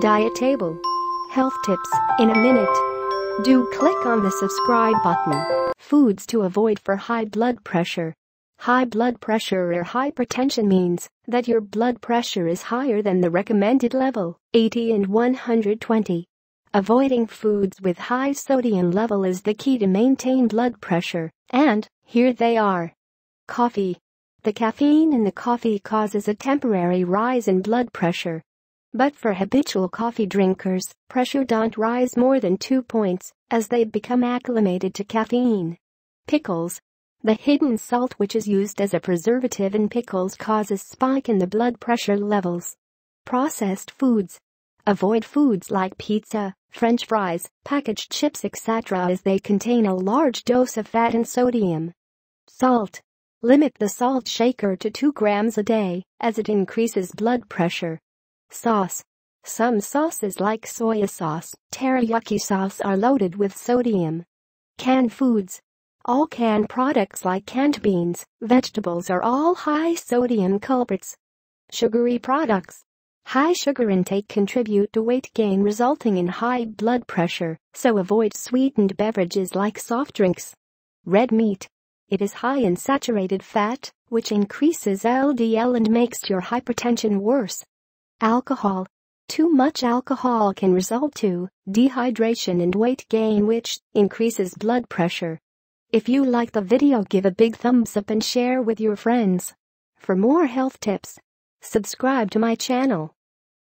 diet table, health tips in a minute. Do click on the subscribe button. Foods to avoid for high blood pressure. High blood pressure or hypertension means that your blood pressure is higher than the recommended level, 80 and 120. Avoiding foods with high sodium level is the key to maintain blood pressure, and here they are. Coffee. The caffeine in the coffee causes a temporary rise in blood pressure, but for habitual coffee drinkers, pressure don't rise more than two points as they become acclimated to caffeine. Pickles. The hidden salt which is used as a preservative in pickles causes spike in the blood pressure levels. Processed foods. Avoid foods like pizza, french fries, packaged chips etc. as they contain a large dose of fat and sodium. Salt. Limit the salt shaker to 2 grams a day, as it increases blood pressure Sauce. Some sauces like soy sauce, teriyaki sauce are loaded with sodium. Canned foods. All canned products like canned beans, vegetables are all high sodium culprits. Sugary products. High sugar intake contribute to weight gain resulting in high blood pressure, so avoid sweetened beverages like soft drinks. Red meat. It is high in saturated fat, which increases LDL and makes your hypertension worse. Alcohol. Too much alcohol can result to dehydration and weight gain which increases blood pressure. If you like the video give a big thumbs up and share with your friends. For more health tips, subscribe to my channel.